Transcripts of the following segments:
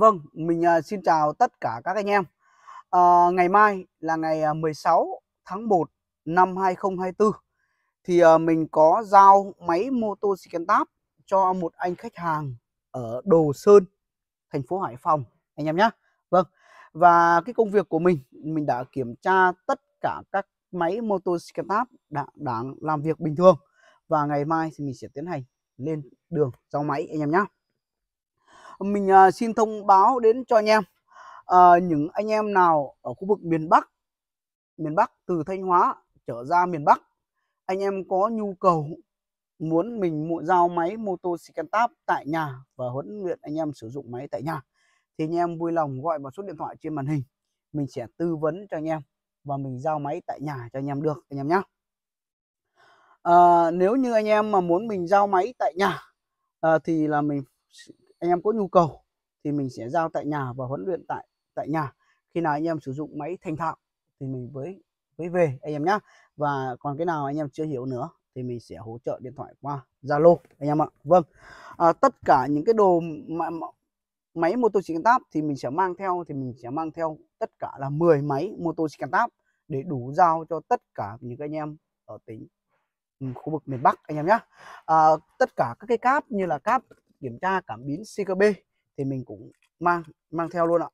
Vâng, mình à, xin chào tất cả các anh em. À, ngày mai là ngày 16 à, tháng 1 năm 2024 thì à, mình có giao máy mô tô táp cho một anh khách hàng ở Đồ Sơn, thành phố Hải Phòng anh em nhé. Vâng. Và cái công việc của mình, mình đã kiểm tra tất cả các máy mô tô táp đã đang làm việc bình thường và ngày mai thì mình sẽ tiến hành lên đường giao máy anh em nhé mình à, xin thông báo đến cho anh em à, những anh em nào ở khu vực miền Bắc miền Bắc từ Thanh Hóa trở ra miền Bắc anh em có nhu cầu muốn mình mua giao máy mô tô Sicantap tại nhà và huấn luyện anh em sử dụng máy tại nhà thì anh em vui lòng gọi vào số điện thoại trên màn hình mình sẽ tư vấn cho anh em và mình giao máy tại nhà cho anh em được anh em nhé à, nếu như anh em mà muốn mình giao máy tại nhà à, thì là mình anh em có nhu cầu thì mình sẽ giao tại nhà và huấn luyện tại tại nhà khi nào anh em sử dụng máy thành thạo thì mình với với về anh em nhé và còn cái nào anh em chưa hiểu nữa thì mình sẽ hỗ trợ điện thoại qua Zalo anh em ạ Vâng à, tất cả những cái đồ mà, máy mô tô xì táp thì mình sẽ mang theo thì mình sẽ mang theo tất cả là 10 máy mô tô xì táp để đủ giao cho tất cả những anh em ở tỉnh ừ, khu vực miền Bắc anh em nhé à, tất cả các cái cáp như là cáp kiểm tra cảm biến CKB thì mình cũng mang mang theo luôn ạ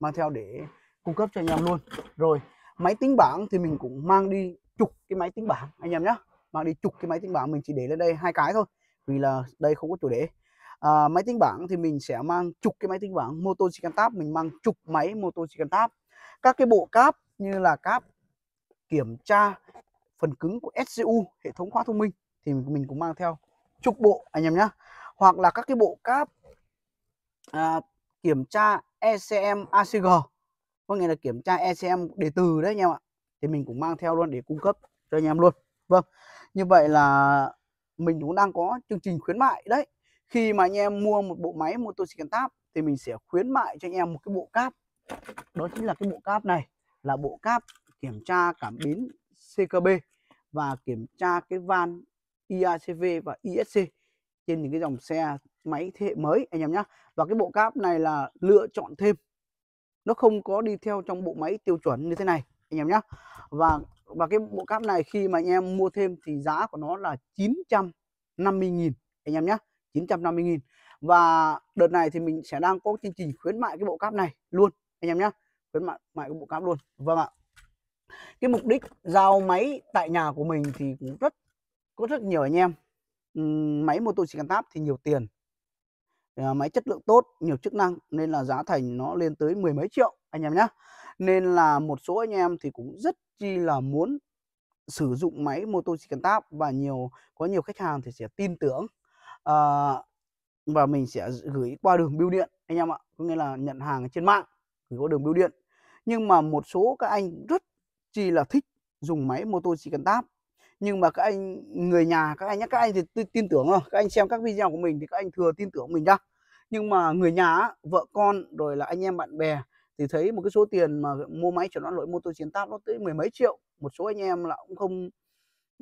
mang theo để cung cấp cho anh em luôn rồi máy tính bảng thì mình cũng mang đi chục cái máy tính bảng anh em nhé mang đi chục cái máy tính bảng mình chỉ để lên đây hai cái thôi vì là đây không có chỗ để à, máy tính bảng thì mình sẽ mang chục cái máy tính bảng Moto Tab mình mang chục máy Moto Tab các cái bộ cáp như là cáp kiểm tra phần cứng của SCU hệ thống khóa thông minh thì mình cũng mang theo chục bộ anh em nhé hoặc là các cái bộ cáp à, kiểm tra ECM ACG có nghĩa là kiểm tra ECM đề từ đấy anh em ạ thì mình cũng mang theo luôn để cung cấp cho anh em luôn vâng như vậy là mình cũng đang có chương trình khuyến mại đấy khi mà anh em mua một bộ máy motosican tab thì mình sẽ khuyến mại cho anh em một cái bộ cáp đó chính là cái bộ cáp này là bộ cáp kiểm tra cảm biến CKB và kiểm tra cái van IACV và ISC trên những cái dòng xe máy thế hệ mới anh em nhé và cái bộ cáp này là lựa chọn thêm nó không có đi theo trong bộ máy tiêu chuẩn như thế này anh em nhé và và cái bộ cáp này khi mà anh em mua thêm thì giá của nó là 950.000 anh em nhé 950.000 và đợt này thì mình sẽ đang có chương trình khuyến mại cái bộ cáp này luôn anh em nhé khuyến mại, mại cái bộ cáp luôn vâng ạ cái mục đích giao máy tại nhà của mình thì cũng rất có rất nhiều anh em máy mô tô xì can táp thì nhiều tiền ờ, máy chất lượng tốt nhiều chức năng nên là giá thành nó lên tới mười mấy triệu anh em nhé nên là một số anh em thì cũng rất chi là muốn sử dụng máy mô tô xì can táp và nhiều có nhiều khách hàng thì sẽ tin tưởng à, và mình sẽ gửi qua đường bưu điện anh em ạ có nghĩa là nhận hàng trên mạng gửi qua đường bưu điện nhưng mà một số các anh rất chi là thích dùng máy mô tô xì can táp nhưng mà các anh người nhà các anh nhé các anh thì tôi tin tưởng rồi các anh xem các video của mình thì các anh thừa tin tưởng mình ra nhưng mà người nhà vợ con rồi là anh em bạn bè thì thấy một cái số tiền mà mua máy chở lõi lỗi mô tô chiến táp nó tới mười mấy triệu một số anh em là cũng không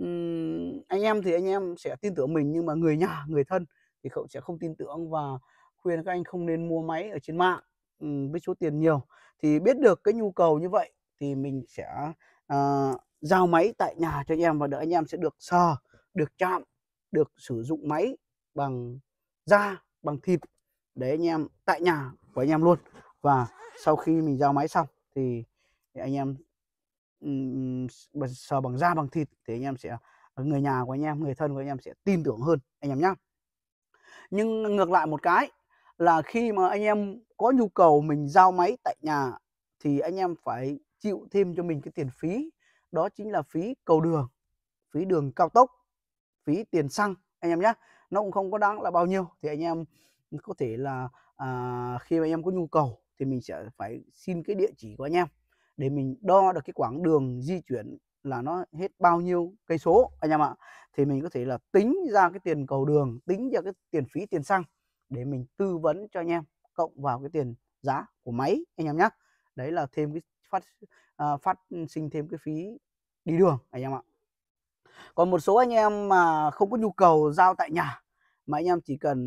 uhm, anh em thì anh em sẽ tin tưởng mình nhưng mà người nhà người thân thì cậu sẽ không tin tưởng và khuyên các anh không nên mua máy ở trên mạng uhm, với số tiền nhiều thì biết được cái nhu cầu như vậy thì mình sẽ uh, giao máy tại nhà cho anh em và đỡ anh em sẽ được sờ được chạm được sử dụng máy bằng da bằng thịt để anh em tại nhà của anh em luôn và sau khi mình giao máy xong thì anh em um, sờ bằng da bằng thịt thì anh em sẽ người nhà của anh em người thân của anh em sẽ tin tưởng hơn anh em nhé nhưng ngược lại một cái là khi mà anh em có nhu cầu mình giao máy tại nhà thì anh em phải chịu thêm cho mình cái tiền phí đó chính là phí cầu đường phí đường cao tốc phí tiền xăng anh em nhé nó cũng không có đáng là bao nhiêu thì anh em có thể là à, khi mà anh em có nhu cầu thì mình sẽ phải xin cái địa chỉ của anh em để mình đo được cái quãng đường di chuyển là nó hết bao nhiêu cây số anh em ạ thì mình có thể là tính ra cái tiền cầu đường tính ra cái tiền phí tiền xăng để mình tư vấn cho anh em cộng vào cái tiền giá của máy anh em nhé đấy là thêm cái phát uh, phát sinh thêm cái phí đi đường anh em ạ còn một số anh em mà không có nhu cầu giao tại nhà mà anh em chỉ cần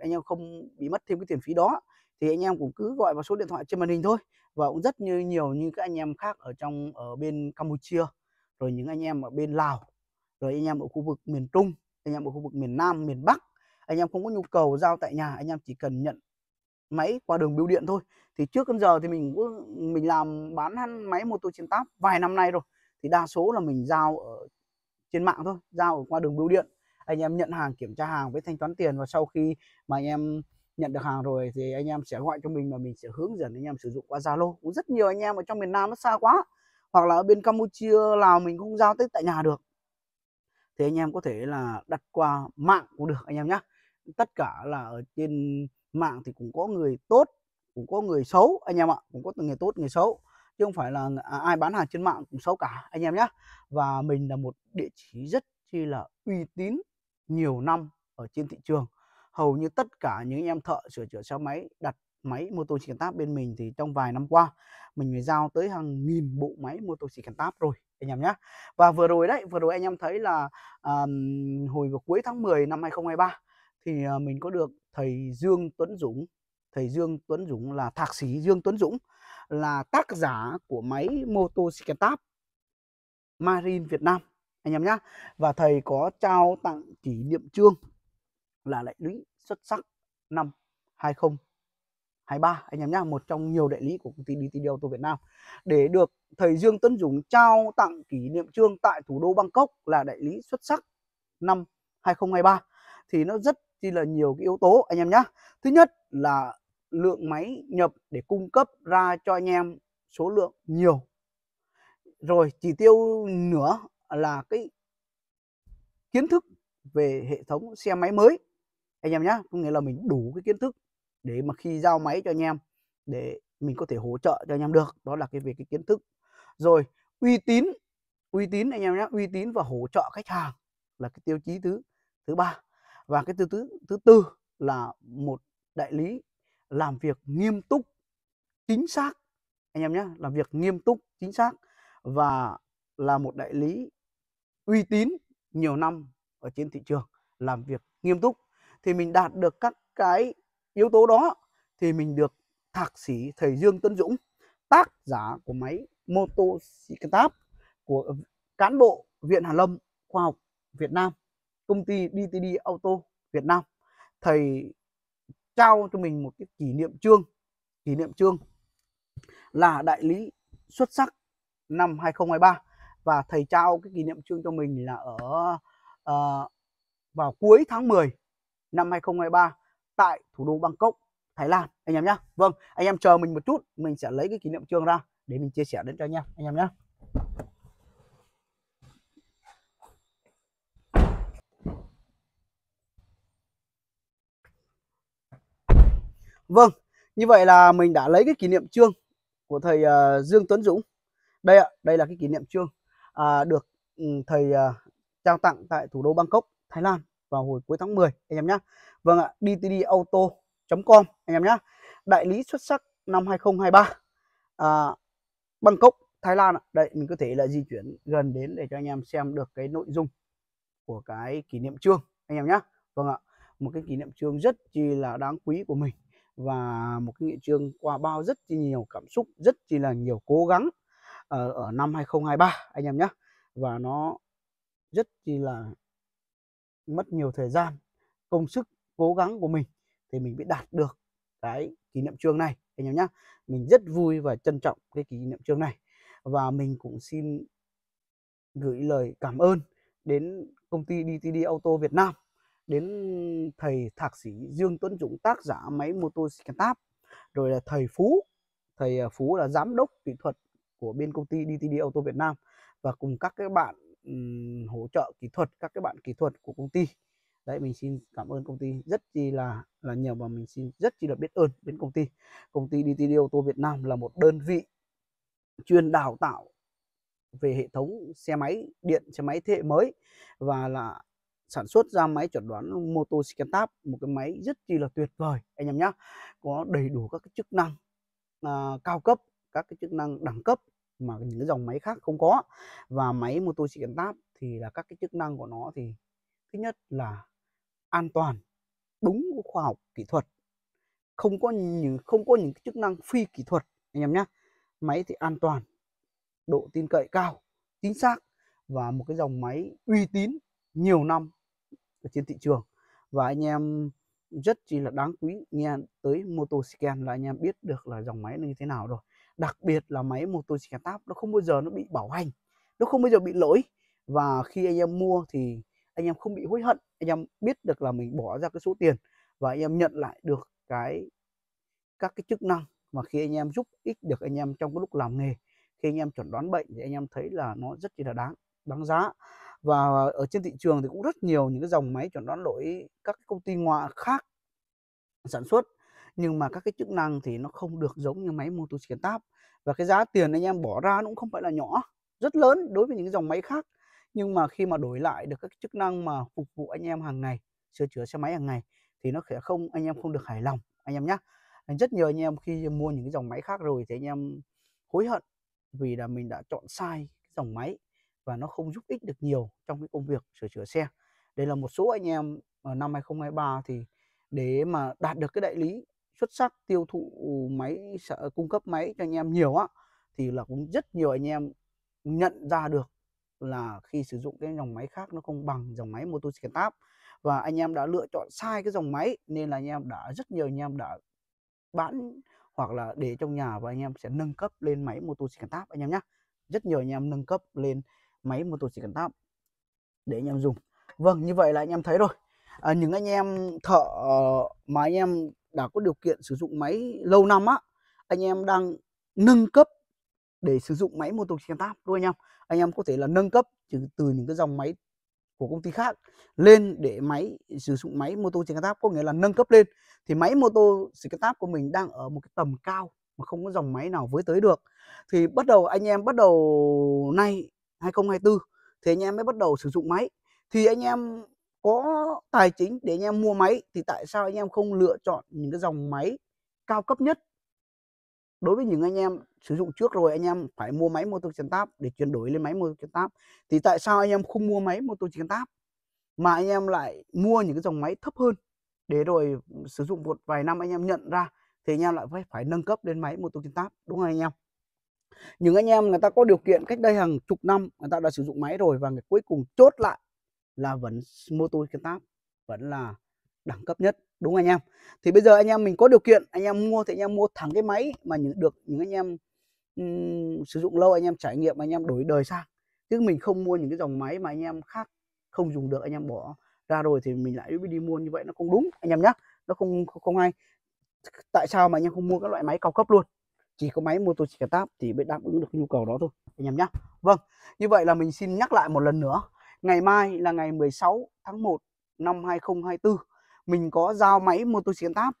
anh em không bị mất thêm cái tiền phí đó thì anh em cũng cứ gọi vào số điện thoại trên màn hình thôi và cũng rất như nhiều như các anh em khác ở trong ở bên Campuchia rồi những anh em ở bên Lào rồi anh em ở khu vực miền Trung anh em ở khu vực miền Nam miền Bắc anh em không có nhu cầu giao tại nhà anh em chỉ cần nhận máy qua đường bưu điện thôi thì trước đến giờ thì mình cũng mình làm bán máy mô tô chiến táp vài năm nay rồi thì đa số là mình giao ở trên mạng thôi giao ở qua đường bưu điện anh em nhận hàng kiểm tra hàng với thanh toán tiền và sau khi mà anh em nhận được hàng rồi thì anh em sẽ gọi cho mình và mình sẽ hướng dẫn anh em sử dụng qua Zalo cũng rất nhiều anh em ở trong miền Nam nó xa quá hoặc là ở bên Campuchia Lào mình không giao tới tại nhà được thì anh em có thể là đặt qua mạng cũng được anh em nhé tất cả là ở trên mạng thì cũng có người tốt cũng có người xấu anh em ạ cũng có người tốt người xấu chứ không phải là à, ai bán hàng trên mạng cũng xấu cả anh em nhé và mình là một địa chỉ rất chi là uy tín nhiều năm ở trên thị trường hầu như tất cả những em thợ sửa chữa xe máy đặt máy mô tô chỉ cần táp bên mình thì trong vài năm qua mình phải giao tới hàng nghìn bộ máy mô tô chỉ cần táp rồi anh em nhé và vừa rồi đấy vừa rồi anh em thấy là um, hồi vào cuối tháng 10 năm 2023 thì à, mình có được thầy Dương Tuấn Dũng thầy Dương Tuấn Dũng là thạc sĩ Dương Tuấn Dũng là tác giả của máy mô tô Sicantap Marine Việt Nam anh em nhá và thầy có trao tặng kỷ niệm trương là đại lý xuất sắc năm 2023 anh em nhá một trong nhiều đại lý của công ty DTD Auto Việt Nam để được thầy Dương Tuấn Dũng trao tặng kỷ niệm trương tại thủ đô Bangkok là đại lý xuất sắc năm 2023 thì nó rất thì là nhiều cái yếu tố anh em nhé thứ nhất là lượng máy nhập để cung cấp ra cho anh em số lượng nhiều rồi chỉ tiêu nữa là cái kiến thức về hệ thống xe máy mới anh em nhé có nghĩa là mình đủ cái kiến thức để mà khi giao máy cho anh em để mình có thể hỗ trợ cho anh em được đó là cái về cái kiến thức rồi uy tín uy tín anh em nhé uy tín và hỗ trợ khách hàng là cái tiêu chí thứ thứ ba và cái thứ thứ thứ tư là một đại lý làm việc nghiêm túc chính xác anh em nhé làm việc nghiêm túc chính xác và là một đại lý uy tín nhiều năm ở trên thị trường làm việc nghiêm túc thì mình đạt được các cái yếu tố đó thì mình được thạc sĩ thầy Dương Tân Dũng tác giả của máy mô tô của cán bộ Viện Hàn Lâm Khoa học Việt Nam công ty DTD Auto Việt Nam thầy trao cho mình một cái kỷ niệm chương kỷ niệm chương là đại lý xuất sắc năm 2023 và thầy trao cái kỷ niệm chương cho mình là ở uh, vào cuối tháng 10 năm 2023 tại thủ đô Bangkok Thái Lan anh em nhé Vâng anh em chờ mình một chút mình sẽ lấy cái kỷ niệm chương ra để mình chia sẻ đến cho anh em anh em nhé Vâng, như vậy là mình đã lấy cái kỷ niệm trương của thầy uh, Dương Tuấn Dũng. Đây ạ, đây là cái kỷ niệm trương uh, à, được um, thầy uh, trao tặng tại thủ đô Bangkok, Thái Lan vào hồi cuối tháng 10 anh em nhé. Vâng ạ, dtdauto.com anh em nhé. Đại lý xuất sắc năm 2023 à, Bangkok, Thái Lan ạ. Đây mình có thể là di chuyển gần đến để cho anh em xem được cái nội dung của cái kỷ niệm trương anh em nhé. Vâng ạ, một cái kỷ niệm trương rất chi là đáng quý của mình và một cái nghị trương qua bao rất chi nhiều cảm xúc rất chi là nhiều cố gắng ở, ờ, ở năm 2023 anh em nhé và nó rất chi là mất nhiều thời gian công sức cố gắng của mình thì mình mới đạt được cái kỷ niệm trương này anh em nhé mình rất vui và trân trọng cái kỷ niệm trương này và mình cũng xin gửi lời cảm ơn đến công ty DTD Auto Việt Nam đến thầy thạc sĩ Dương Tuấn Dũng tác giả máy mô tô Táp rồi là thầy Phú thầy à, Phú là giám đốc kỹ thuật của bên công ty DTD Auto Việt Nam và cùng các cái bạn um, hỗ trợ kỹ thuật các cái bạn kỹ thuật của công ty đấy mình xin cảm ơn công ty rất chi là là nhiều và mình xin rất chi là biết ơn đến công ty công ty DTD Auto Việt Nam là một đơn vị chuyên đào tạo về hệ thống xe máy điện xe máy thế hệ mới và là sản xuất ra máy chuẩn đoán mô tô Scantab một cái máy rất chi là tuyệt vời anh em nhé có đầy đủ các cái chức năng à, cao cấp các cái chức năng đẳng cấp mà những cái dòng máy khác không có và máy mô tô Scantab thì là các cái chức năng của nó thì thứ nhất là an toàn đúng khoa học kỹ thuật không có những không có những cái chức năng phi kỹ thuật anh em nhé máy thì an toàn độ tin cậy cao chính xác và một cái dòng máy uy tín nhiều năm ở trên thị trường và anh em rất chỉ là đáng quý nghe tới motoscan là anh em biết được là dòng máy nó như thế nào rồi đặc biệt là máy motoscan tab nó không bao giờ nó bị bảo hành nó không bao giờ bị lỗi và khi anh em mua thì anh em không bị hối hận anh em biết được là mình bỏ ra cái số tiền và anh em nhận lại được cái các cái chức năng mà khi anh em giúp ích được anh em trong cái lúc làm nghề khi anh em chuẩn đoán bệnh thì anh em thấy là nó rất chỉ là đáng đáng giá và ở trên thị trường thì cũng rất nhiều những cái dòng máy chuẩn đoán lỗi các công ty ngoại khác sản xuất nhưng mà các cái chức năng thì nó không được giống như máy Motoxigen Tab và cái giá tiền anh em bỏ ra cũng không phải là nhỏ rất lớn đối với những dòng máy khác nhưng mà khi mà đổi lại được các chức năng mà phục vụ anh em hàng ngày sửa chữa xe máy hàng ngày thì nó sẽ không anh em không được hài lòng anh em nhé rất nhiều anh em khi mua những cái dòng máy khác rồi thì anh em hối hận vì là mình đã chọn sai dòng máy và nó không giúp ích được nhiều trong cái công việc sửa chữa xe đây là một số anh em ở năm 2023 thì để mà đạt được cái đại lý xuất sắc tiêu thụ máy cung cấp máy cho anh em nhiều á thì là cũng rất nhiều anh em nhận ra được là khi sử dụng cái dòng máy khác nó không bằng dòng máy motorcycle tab và anh em đã lựa chọn sai cái dòng máy nên là anh em đã rất nhiều anh em đã bán hoặc là để trong nhà và anh em sẽ nâng cấp lên máy motorcycle tab anh em nhé rất nhiều anh em nâng cấp lên máy motor chỉ cần táp để anh em dùng vâng như vậy là anh em thấy rồi à, những anh em thợ mà anh em đã có điều kiện sử dụng máy lâu năm á anh em đang nâng cấp để sử dụng máy motor chỉ cần táp luôn anh em anh em có thể là nâng cấp từ, từ những cái dòng máy của công ty khác lên để máy sử dụng máy mô tô cần táp có nghĩa là nâng cấp lên thì máy mô tô táp của mình đang ở một cái tầm cao mà không có dòng máy nào với tới được thì bắt đầu anh em bắt đầu nay 2024 thì anh em mới bắt đầu sử dụng máy thì anh em có tài chính để anh em mua máy thì tại sao anh em không lựa chọn những cái dòng máy cao cấp nhất đối với những anh em sử dụng trước rồi anh em phải mua máy mô tô chân táp để chuyển đổi lên máy mô tô chân táp thì tại sao anh em không mua máy mô tô chân táp mà anh em lại mua những cái dòng máy thấp hơn để rồi sử dụng một vài năm anh em nhận ra thì anh em lại phải phải nâng cấp lên máy mô tô chân táp đúng không anh em những anh em người ta có điều kiện cách đây hàng chục năm người ta đã sử dụng máy rồi và người cuối cùng chốt lại là vẫn mô tô Kentab vẫn là đẳng cấp nhất đúng anh em thì bây giờ anh em mình có điều kiện anh em mua thì anh em mua thẳng cái máy mà những được những anh em um, sử dụng lâu anh em trải nghiệm anh em đổi đời sang chứ mình không mua những cái dòng máy mà anh em khác không dùng được anh em bỏ ra rồi thì mình lại đi mua như vậy nó không đúng anh em nhá nó không không hay tại sao mà anh em không mua các loại máy cao cấp luôn chỉ có máy mô tô chỉ táp thì mới đáp ứng được nhu cầu đó thôi anh em nhé vâng như vậy là mình xin nhắc lại một lần nữa ngày mai là ngày 16 tháng 1 năm 2024 mình có giao máy mô tô chỉ táp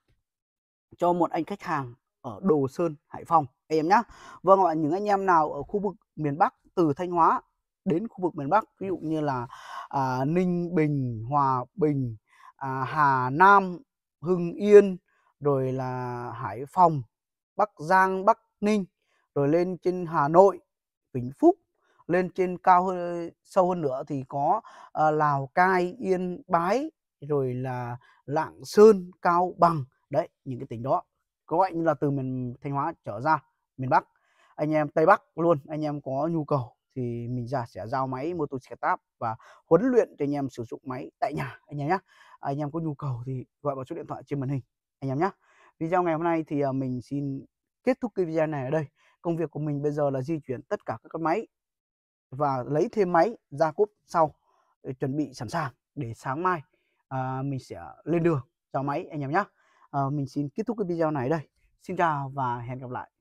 cho một anh khách hàng ở Đồ Sơn Hải Phòng anh em nhé vâng ạ những anh em nào ở khu vực miền Bắc từ Thanh Hóa đến khu vực miền Bắc ví dụ như là à, Ninh Bình Hòa Bình à, Hà Nam Hưng Yên rồi là Hải Phòng Bắc Giang, Bắc Ninh, rồi lên trên Hà Nội, Vĩnh Phúc, lên trên cao hơn, sâu hơn nữa thì có uh, Lào Cai, Yên Bái, rồi là Lạng Sơn, Cao Bằng, đấy những cái tỉnh đó gọi như là từ miền Thanh Hóa trở ra miền Bắc anh em Tây Bắc luôn anh em có nhu cầu thì mình ra sẽ giao máy mô tô xe setup và huấn luyện cho anh em sử dụng máy tại nhà anh em nhé anh em có nhu cầu thì gọi vào số điện thoại trên màn hình anh em nhé video ngày hôm nay thì à, mình xin kết thúc cái video này ở đây công việc của mình bây giờ là di chuyển tất cả các máy và lấy thêm máy ra cốp sau để chuẩn bị sẵn sàng để sáng mai à, mình sẽ lên đường cho máy anh em nhé à, ờ, mình xin kết thúc cái video này ở đây xin chào và hẹn gặp lại